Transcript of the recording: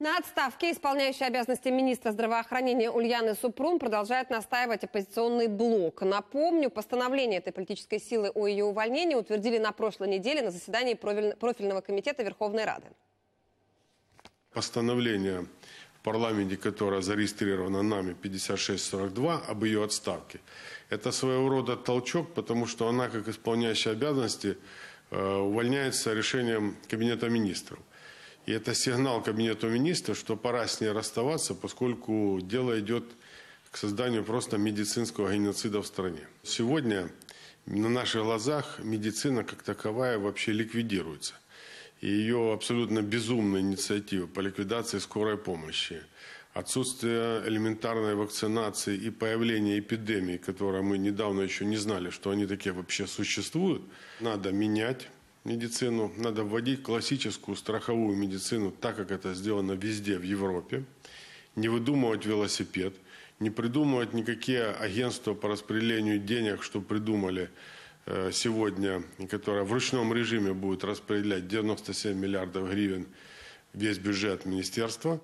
На отставке исполняющий обязанности министра здравоохранения Ульяны Супрун продолжает настаивать оппозиционный блок. Напомню, постановление этой политической силы о ее увольнении утвердили на прошлой неделе на заседании профильного комитета Верховной Рады. Постановление в парламенте, которое зарегистрировано нами 5642 об ее отставке, это своего рода толчок, потому что она как исполняющая обязанности э, увольняется решением Кабинета министров. И это сигнал Кабинету министров, что пора с ней расставаться, поскольку дело идет к созданию просто медицинского геноцида в стране. Сегодня на наших глазах медицина как таковая вообще ликвидируется. И ее абсолютно безумная инициатива по ликвидации скорой помощи, отсутствие элементарной вакцинации и появление эпидемий, которые мы недавно еще не знали, что они такие вообще существуют, надо менять медицину, надо вводить классическую страховую медицину, так как это сделано везде в Европе, не выдумывать велосипед, не придумывать никакие агентства по распределению денег, что придумали э, сегодня, которое в ручном режиме будет распределять 97 миллиардов гривен весь бюджет министерства.